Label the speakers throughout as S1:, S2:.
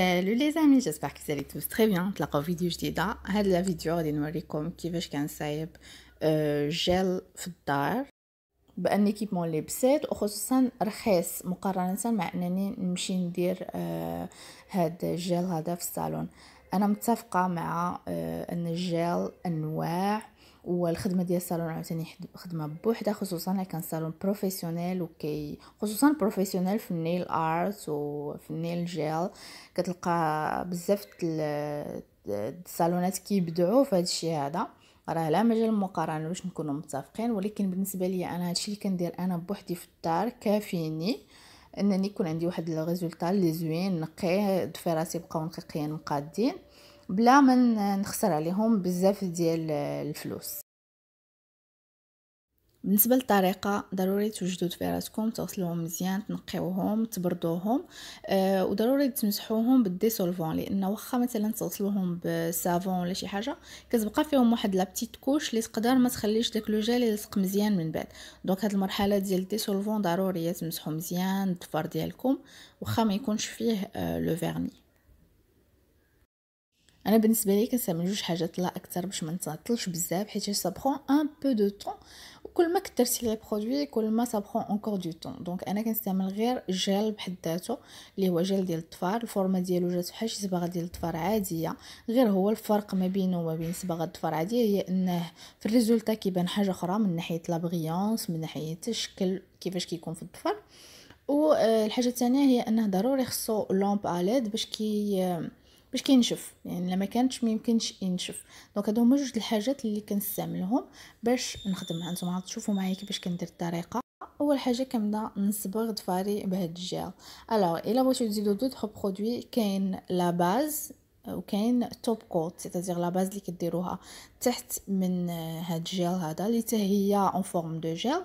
S1: Salut les amis, j'espère que vous allez tous très bien. فيديو جديدة هاد لا فيديو غادي نوريكم كيفاش كنصايب جيل في الدار بان ايكيبمون لي بسيط وخصوصا رخيص مقارنة مع انني نمشي ندير هاد الجيل هذا في الصالون انا متفقة مع ان الجيل انواع والخدمه ديال الصالون عاوتاني خدمه بوحدها خصوصا الا كان صالون بروفيسيونيل وكي خصوصا بروفيسيونيل في النيل ارت وفي النيل جيل كتلقى بزاف الصالونات كيبدعوا في هذا الشيء هذا راه لا مجال مقارنه باش نكونوا متفقين ولكن بالنسبه لي انا هادشي اللي كندير انا بوحدي في الدار كافيني انني يكون عندي واحد الريزولتا اللي زوين نقي دفي راسي بقاو نقيقين مقادين بلا من نخسر عليهم بزاف ديال الفلوس بالنسبه للطريقه ضروري توجدوا دفيراتكم تغسلوهم مزيان تنقيوهم تبردوهم آه وضروري تمسحوهم بالديسولفون لان واخا مثلا تغسلوهم بالصابون ولا شي حاجه كتبقى فيهم واحد لا بتيت كوش اللي تقدر ما تخليش داك لو جيل يلصق مزيان من بعد دونك هاد المرحله ديال الديسولفون ضروري تمسحو مزيان الضفر ديالكم واخا ما يكونش فيه آه لو فيرني انا بالنسبه لي كنستعملوش حاجات لا اكثر باش ما نتعطلش بزاف حيت سا برون ان بو دو طون وكل ما كثرتي لي برودوي كل ما سا برون اونكور دو طون دونك انا كنستعمل غير جيل بحد ذاته اللي هو جيل ديال الطفار الفورمه ديالو جات بحال شي صباغه ديال الطفار عاديه غير هو الفرق ما بينه وما بين صباغه الطفار عاديه هي انه في الريزولتا كيبان حاجه اخرى من ناحيه لا من ناحيه الشكل كيفاش كيكون في الطفار والحاجه آه، الثانيه هي انه ضروري خصو لومب اليد باش كي آه، باش كينشف يعني لما كانتش ميمكنش ينشف دونك هادو هما جوج الحاجات اللي كنستعملهم باش نخدم هانتوما عاد تشوفوا معايا كيفاش كندير الطريقه اول حاجه كنبدا نصبغ ضفاري بهاد الجيل الوغ الا بغيتو تزيدو دوطخ برودوي كاين لا باز وكاين توب كوت سيتازير لا باز اللي كديروها تحت من هاد الجيل هذا اللي حتى هي اون فورم دو جيل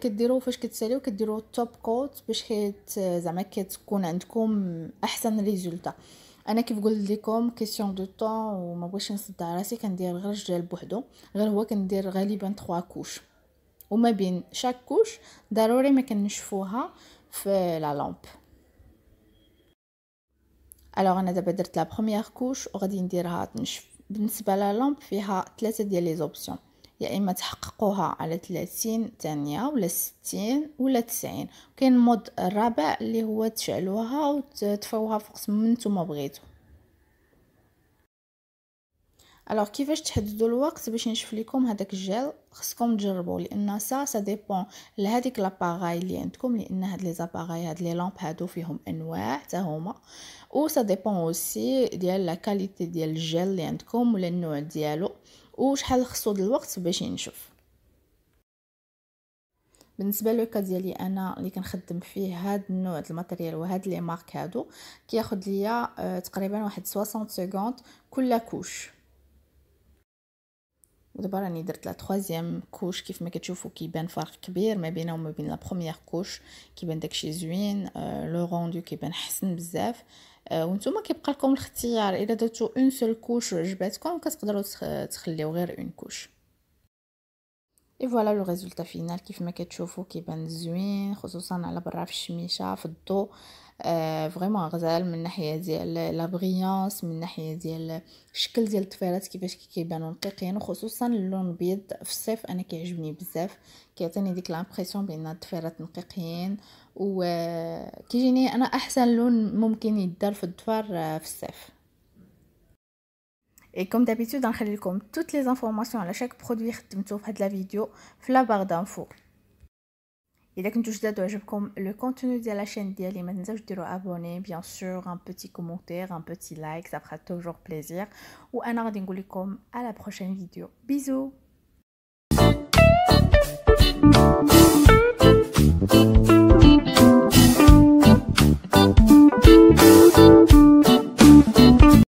S1: كديرو فاش كتساليو كديروا التوب كوت باش زعما كتكون عندكم احسن ريزولتا انا كيف قلت لكم كيسيون دو طون وما بغيتش نصدع راسي كندير غير الجلال بوحدو غير هو كندير غالبا 3 كوش وما بين شاك كوش ضروري ما كنشفوها في لا لامب الوغ انا دابا درت لا بروميير كوش وغادي نديرها تنشف بالنسبه لا لامب فيها ثلاثه ديال لي زوبسيون يا يعني اما تحققوها على 30 ثانيه ولا 60 ولا 90 كاين المود الرابع اللي هو تشعلوها وتطفوها فوق ما نتوما بغيتو الوغ كيفاش تحددوا الوقت باش نشوف لكم هذاك الجيل خصكم تجربوا لان سا سا ديبون لهذيك لاباغاي اللي عندكم لان هاد لي زاباغاي هاد لي لامب هادو فيهم انواع حتى هما و سا ديبون اوسي ديال لا كاليتي ديال الجيل اللي عندكم ولا النوع ديالو وشحال خصو ديال الوقت باش نشوف بالنسبه لوكا ديالي انا اللي كنخدم فيه هاد النوع ديال الماتيريال وهاد لي مارك هادو كياخد ليا آه، تقريبا واحد 60 سكوند كل كوش ودابا راني درت لا تخوازيام كوش كيف ما كتشوفوا كيبان فرق كبير ما بينها وما بين لا بروميير كوش كيبان داكشي زوين آه لو روندو كيبان حسن بزاف آه وانتم كيبقى لكم الاختيار الا درتو اون سول كوش عجباتكم كتقدروا تخليو غير اون كوش اي فوالا لو ريزولتا فينال كيف ما كتشوفوا كيبان زوين خصوصا على برا في الشميشه في الضو فريمون غزال من ناحيه ديال لا بريونس من ناحيه ديال الشكل ديال الطفيلات كيفاش كيبانوا نقيقين وخصوصا اللون البيض في الصيف انا كيعجبني بزاف كيعطيني ديك لامبريسيون بان الطفيلات نقيقين وكيجيني انا احسن لون ممكن يدار في الضفار في الصيف Et comme d'habitude, on vous toutes les informations à chaque produit que vous avez la vidéo dans la barre d'infos. Et si vous avez le contenu de la chaîne, vous abonner, bien sûr, un petit commentaire, un petit like, ça fera toujours plaisir. Ou un vous à la prochaine vidéo. Bisous